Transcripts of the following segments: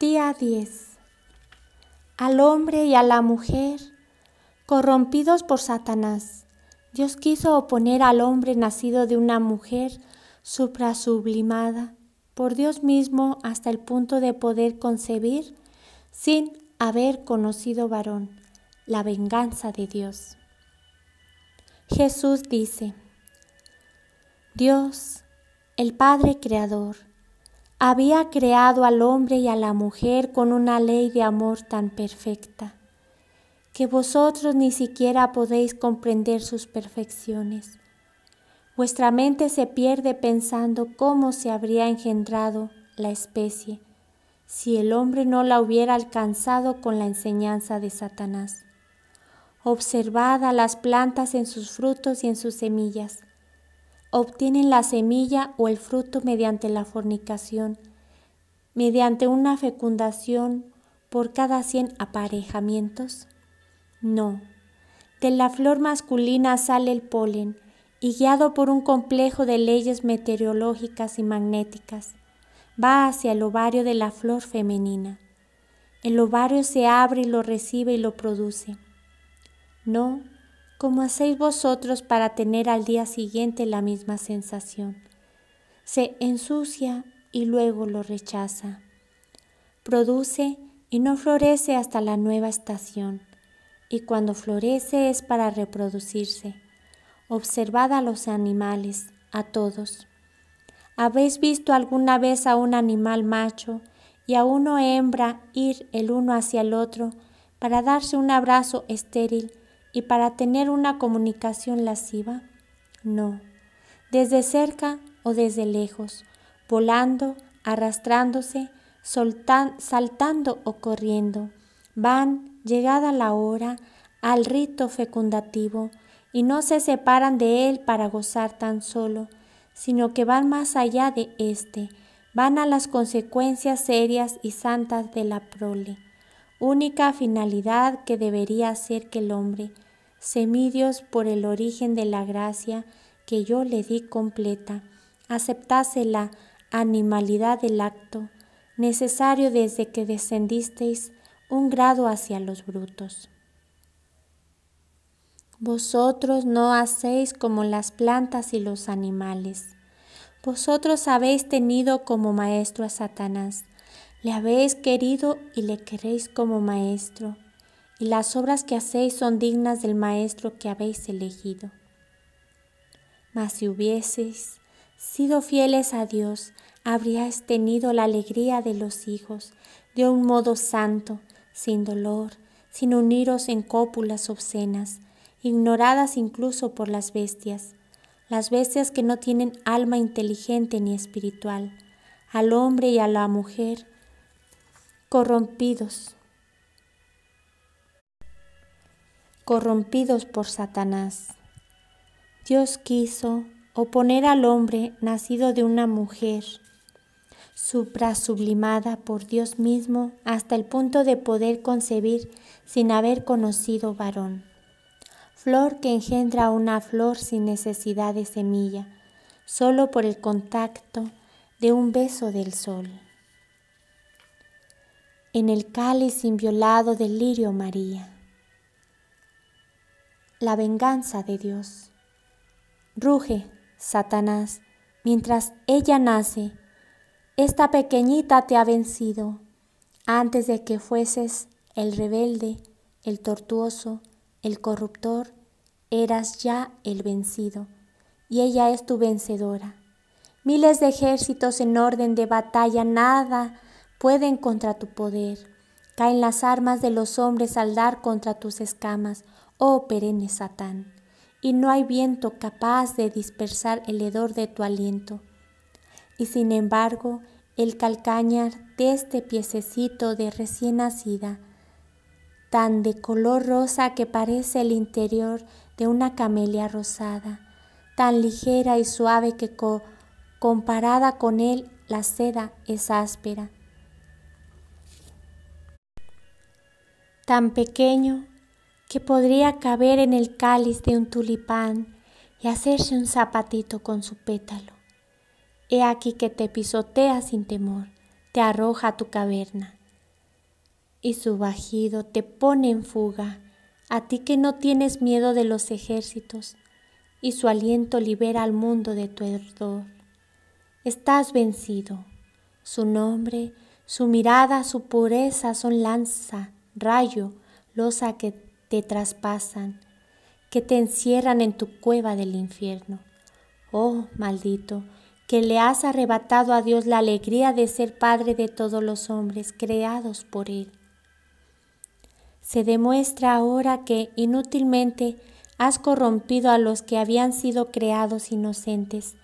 Día 10. Al hombre y a la mujer, corrompidos por Satanás, Dios quiso oponer al hombre nacido de una mujer suprasublimada por Dios mismo hasta el punto de poder concebir sin haber conocido varón, la venganza de Dios. Jesús dice, Dios, el Padre Creador, había creado al hombre y a la mujer con una ley de amor tan perfecta, que vosotros ni siquiera podéis comprender sus perfecciones. Vuestra mente se pierde pensando cómo se habría engendrado la especie si el hombre no la hubiera alcanzado con la enseñanza de Satanás. Observad a las plantas en sus frutos y en sus semillas obtienen la semilla o el fruto mediante la fornicación, mediante una fecundación por cada 100 aparejamientos? No. De la flor masculina sale el polen y guiado por un complejo de leyes meteorológicas y magnéticas, va hacia el ovario de la flor femenina. El ovario se abre y lo recibe y lo produce. No como hacéis vosotros para tener al día siguiente la misma sensación. Se ensucia y luego lo rechaza. Produce y no florece hasta la nueva estación, y cuando florece es para reproducirse. Observad a los animales, a todos. ¿Habéis visto alguna vez a un animal macho y a uno hembra ir el uno hacia el otro para darse un abrazo estéril? y para tener una comunicación lasciva? No, desde cerca o desde lejos, volando, arrastrándose, saltando o corriendo, van, llegada la hora, al rito fecundativo y no se separan de él para gozar tan solo, sino que van más allá de éste, van a las consecuencias serias y santas de la prole, única finalidad que debería ser que el hombre, semidios por el origen de la gracia que yo le di completa, aceptase la animalidad del acto, necesario desde que descendisteis un grado hacia los brutos. Vosotros no hacéis como las plantas y los animales. Vosotros habéis tenido como maestro a Satanás. Le habéis querido y le queréis como maestro y las obras que hacéis son dignas del Maestro que habéis elegido. Mas si hubieseis sido fieles a Dios, habríais tenido la alegría de los hijos, de un modo santo, sin dolor, sin uniros en cópulas obscenas, ignoradas incluso por las bestias, las bestias que no tienen alma inteligente ni espiritual, al hombre y a la mujer, corrompidos corrompidos por Satanás. Dios quiso oponer al hombre nacido de una mujer, sublimada por Dios mismo hasta el punto de poder concebir sin haber conocido varón. Flor que engendra una flor sin necesidad de semilla, solo por el contacto de un beso del sol. En el cáliz inviolado del lirio María la venganza de Dios. Ruge, Satanás, mientras ella nace, esta pequeñita te ha vencido. Antes de que fueses el rebelde, el tortuoso, el corruptor, eras ya el vencido, y ella es tu vencedora. Miles de ejércitos en orden de batalla nada pueden contra tu poder. Caen las armas de los hombres al dar contra tus escamas, oh perenne Satán, y no hay viento capaz de dispersar el hedor de tu aliento. Y sin embargo, el calcañar de este piececito de recién nacida, tan de color rosa que parece el interior de una camelia rosada, tan ligera y suave que comparada con él la seda es áspera. Tan pequeño que podría caber en el cáliz de un tulipán y hacerse un zapatito con su pétalo. He aquí que te pisotea sin temor, te arroja a tu caverna. Y su bajido te pone en fuga, a ti que no tienes miedo de los ejércitos, y su aliento libera al mundo de tu ardor. Estás vencido. Su nombre, su mirada, su pureza son lanza, rayo, losa que te traspasan, que te encierran en tu cueva del infierno. Oh, maldito, que le has arrebatado a Dios la alegría de ser Padre de todos los hombres creados por Él. Se demuestra ahora que inútilmente has corrompido a los que habían sido creados inocentes,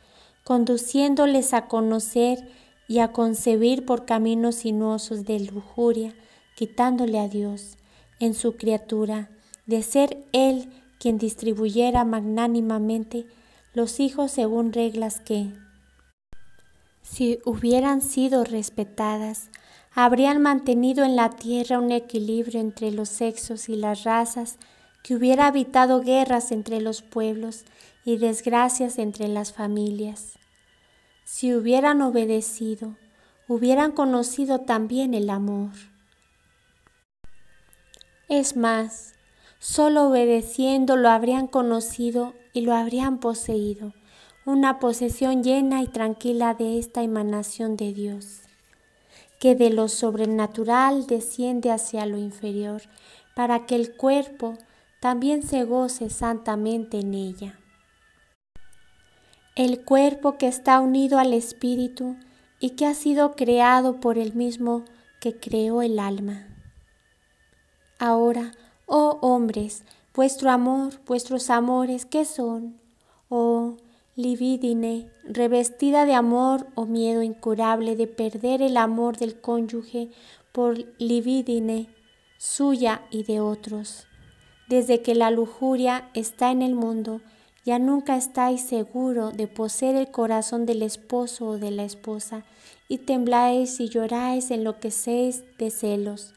conduciéndoles a conocer y a concebir por caminos sinuosos de lujuria, quitándole a Dios en su criatura de ser Él quien distribuyera magnánimamente los hijos según reglas que, si hubieran sido respetadas, habrían mantenido en la tierra un equilibrio entre los sexos y las razas, que hubiera evitado guerras entre los pueblos y desgracias entre las familias. Si hubieran obedecido, hubieran conocido también el amor. Es más, Solo obedeciendo lo habrían conocido y lo habrían poseído, una posesión llena y tranquila de esta emanación de Dios, que de lo sobrenatural desciende hacia lo inferior, para que el cuerpo también se goce santamente en ella. El cuerpo que está unido al espíritu y que ha sido creado por el mismo que creó el alma. Ahora, Oh hombres, vuestro amor, vuestros amores, ¿qué son? Oh, libidine, revestida de amor o oh miedo incurable de perder el amor del cónyuge por libidine, suya y de otros. Desde que la lujuria está en el mundo, ya nunca estáis seguro de poseer el corazón del esposo o de la esposa, y tembláis y lloráis, en lo que séis de celos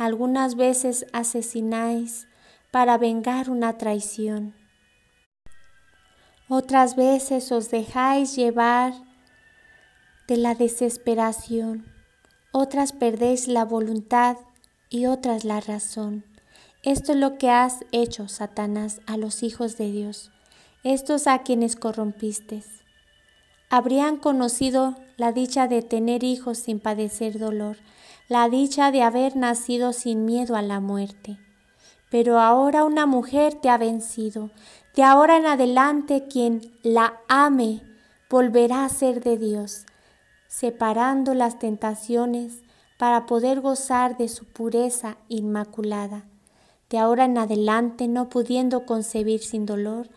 algunas veces asesináis para vengar una traición. Otras veces os dejáis llevar de la desesperación, otras perdéis la voluntad y otras la razón. Esto es lo que has hecho, Satanás, a los hijos de Dios, estos a quienes corrompiste. Habrían conocido la dicha de tener hijos sin padecer dolor, la dicha de haber nacido sin miedo a la muerte. Pero ahora una mujer te ha vencido, de ahora en adelante quien la ame volverá a ser de Dios, separando las tentaciones para poder gozar de su pureza inmaculada. De ahora en adelante, no pudiendo concebir sin dolor,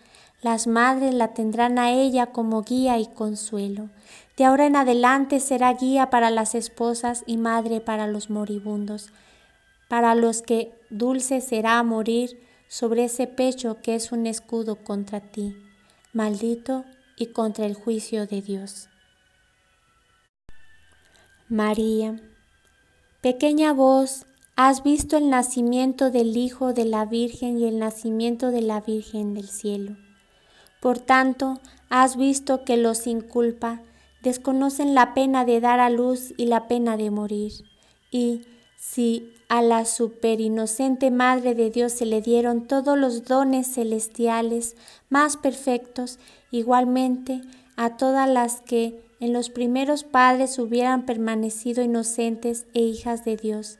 las madres la tendrán a ella como guía y consuelo. De ahora en adelante será guía para las esposas y madre para los moribundos, para los que dulce será morir sobre ese pecho que es un escudo contra ti, maldito y contra el juicio de Dios. María, pequeña voz, has visto el nacimiento del Hijo de la Virgen y el nacimiento de la Virgen del cielo. Por tanto, has visto que los sin culpa desconocen la pena de dar a luz y la pena de morir. Y si a la superinocente Madre de Dios se le dieron todos los dones celestiales más perfectos, igualmente a todas las que en los primeros padres hubieran permanecido inocentes e hijas de Dios,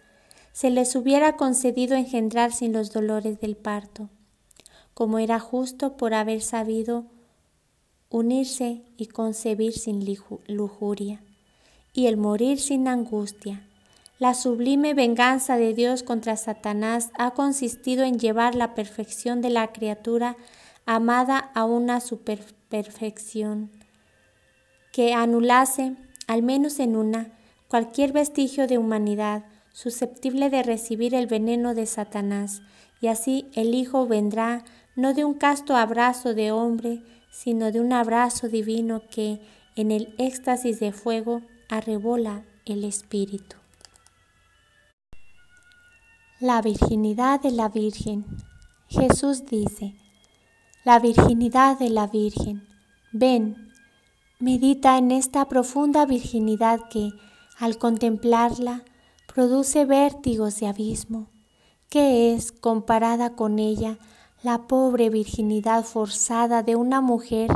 se les hubiera concedido engendrar sin los dolores del parto como era justo por haber sabido unirse y concebir sin lujuria, y el morir sin angustia. La sublime venganza de Dios contra Satanás ha consistido en llevar la perfección de la criatura amada a una superperfección, que anulase, al menos en una, cualquier vestigio de humanidad susceptible de recibir el veneno de Satanás, y así el Hijo vendrá no de un casto abrazo de hombre, sino de un abrazo divino que en el éxtasis de fuego arrebola el espíritu. La virginidad de la Virgen. Jesús dice, la virginidad de la Virgen. Ven, medita en esta profunda virginidad que, al contemplarla, produce vértigos de abismo. ¿Qué es, comparada con ella, la pobre virginidad forzada de una mujer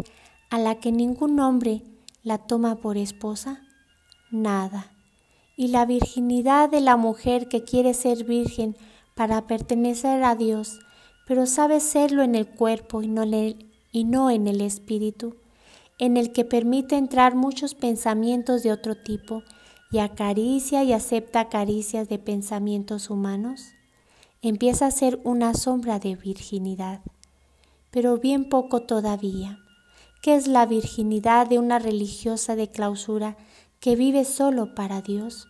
a la que ningún hombre la toma por esposa? Nada. Y la virginidad de la mujer que quiere ser virgen para pertenecer a Dios, pero sabe serlo en el cuerpo y no, en el espíritu, en el que permite entrar muchos pensamientos de otro tipo y acaricia y acepta caricias de pensamientos humanos? empieza a ser una sombra de virginidad. Pero bien poco todavía. ¿Qué es la virginidad de una religiosa de clausura que vive solo para Dios?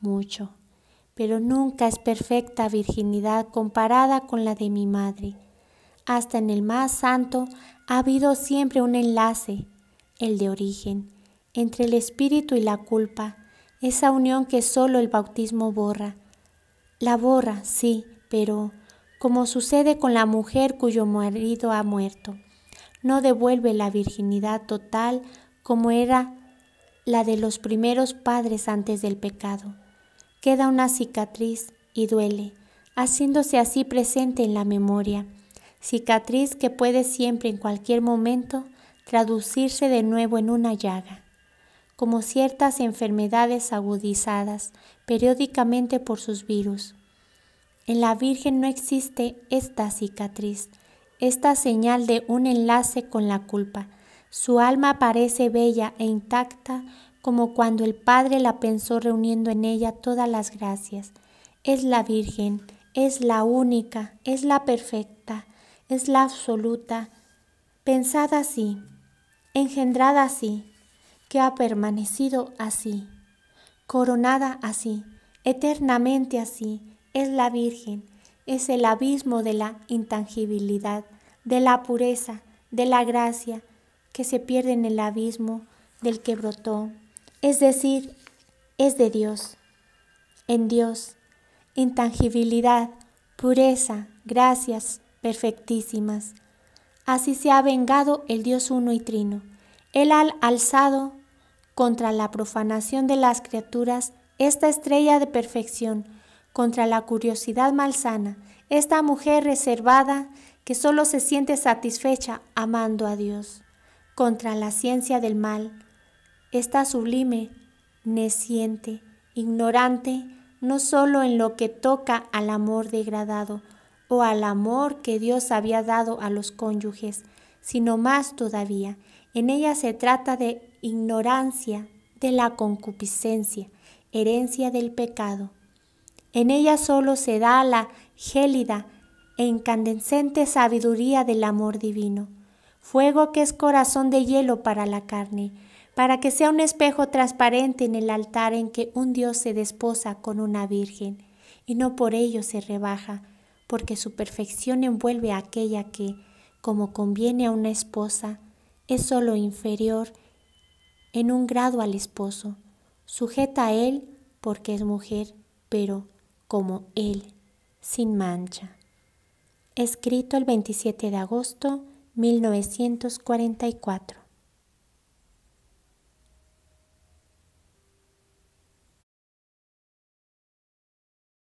Mucho. Pero nunca es perfecta virginidad comparada con la de mi madre. Hasta en el más santo ha habido siempre un enlace, el de origen, entre el espíritu y la culpa, esa unión que solo el bautismo borra. La borra, sí, pero como sucede con la mujer cuyo marido ha muerto, no devuelve la virginidad total como era la de los primeros padres antes del pecado. Queda una cicatriz y duele, haciéndose así presente en la memoria, cicatriz que puede siempre en cualquier momento traducirse de nuevo en una llaga, como ciertas enfermedades agudizadas periódicamente por sus virus en la Virgen no existe esta cicatriz, esta señal de un enlace con la culpa. Su alma parece bella e intacta como cuando el Padre la pensó reuniendo en ella todas las gracias. Es la Virgen, es la única, es la perfecta, es la absoluta, pensada así, engendrada así, que ha permanecido así, coronada así, eternamente así, es la Virgen, es el abismo de la intangibilidad, de la pureza, de la gracia que se pierde en el abismo del que brotó, es decir, es de Dios. En Dios, intangibilidad, pureza, gracias perfectísimas. Así se ha vengado el Dios uno y trino. Él ha alzado contra la profanación de las criaturas esta estrella de perfección contra la curiosidad malsana, esta mujer reservada que solo se siente satisfecha amando a Dios, contra la ciencia del mal, esta sublime, neciente, ignorante, no solo en lo que toca al amor degradado o al amor que Dios había dado a los cónyuges, sino más todavía. En ella se trata de ignorancia de la concupiscencia, herencia del pecado, en ella solo se da la gélida e incandescente sabiduría del amor divino, fuego que es corazón de hielo para la carne, para que sea un espejo transparente en el altar en que un Dios se desposa con una virgen, y no por ello se rebaja, porque su perfección envuelve a aquella que, como conviene a una esposa, es solo inferior en un grado al esposo, sujeta a él porque es mujer, pero como Él, sin mancha. Escrito el 27 de agosto 1944.